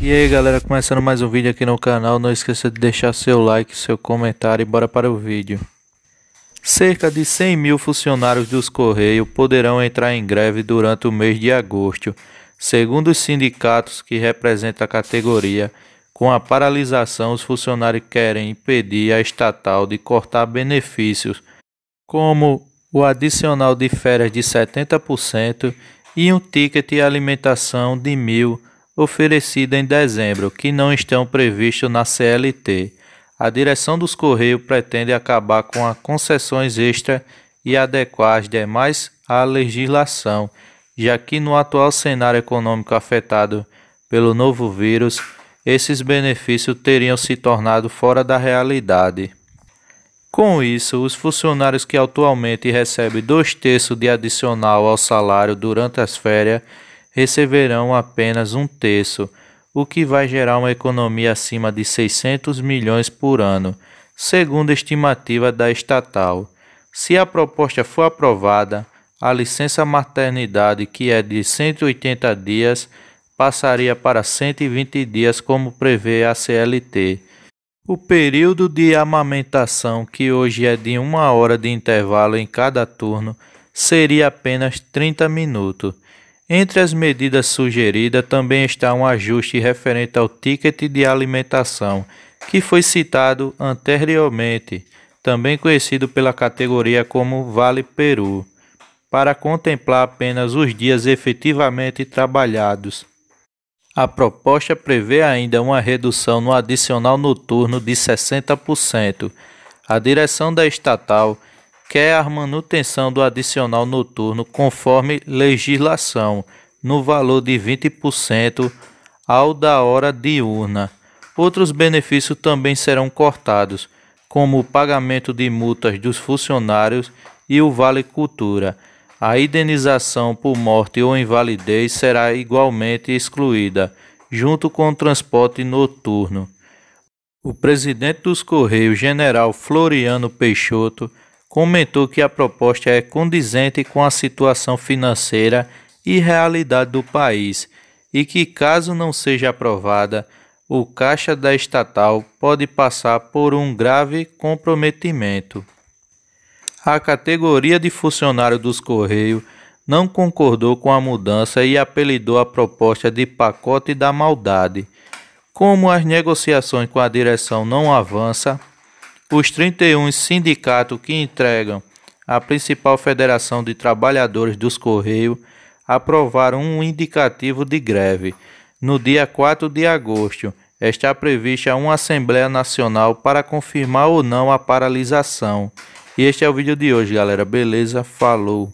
E aí galera, começando mais um vídeo aqui no canal, não esqueça de deixar seu like, seu comentário e bora para o vídeo. Cerca de 100 mil funcionários dos Correios poderão entrar em greve durante o mês de agosto, segundo os sindicatos que representam a categoria. Com a paralisação, os funcionários querem impedir a estatal de cortar benefícios, como o adicional de férias de 70% e um ticket de alimentação de mil oferecido em dezembro, que não estão previstos na CLT. A direção dos Correios pretende acabar com as concessões extras e adequar as demais à legislação, já que no atual cenário econômico afetado pelo novo vírus, esses benefícios teriam se tornado fora da realidade. Com isso, os funcionários que atualmente recebem dois terços de adicional ao salário durante as férias receberão apenas um terço, o que vai gerar uma economia acima de 600 milhões por ano, segundo a estimativa da estatal. Se a proposta for aprovada, a licença maternidade, que é de 180 dias, passaria para 120 dias, como prevê a CLT o período de amamentação, que hoje é de uma hora de intervalo em cada turno, seria apenas 30 minutos. Entre as medidas sugeridas também está um ajuste referente ao ticket de alimentação, que foi citado anteriormente, também conhecido pela categoria como Vale Peru, para contemplar apenas os dias efetivamente trabalhados a proposta prevê ainda uma redução no adicional noturno de 60%. A direção da estatal quer a manutenção do adicional noturno conforme legislação, no valor de 20% ao da hora diurna. Outros benefícios também serão cortados, como o pagamento de multas dos funcionários e o Vale Cultura a indenização por morte ou invalidez será igualmente excluída, junto com o transporte noturno. O presidente dos Correios, general Floriano Peixoto, comentou que a proposta é condizente com a situação financeira e realidade do país e que, caso não seja aprovada, o caixa da estatal pode passar por um grave comprometimento a categoria de funcionário dos Correios não concordou com a mudança e apelidou a proposta de pacote da maldade. Como as negociações com a direção não avançam, os 31 sindicatos que entregam a principal federação de trabalhadores dos Correios aprovaram um indicativo de greve. No dia 4 de agosto, está prevista uma Assembleia Nacional para confirmar ou não a paralisação e este é o vídeo de hoje, galera. Beleza? Falou!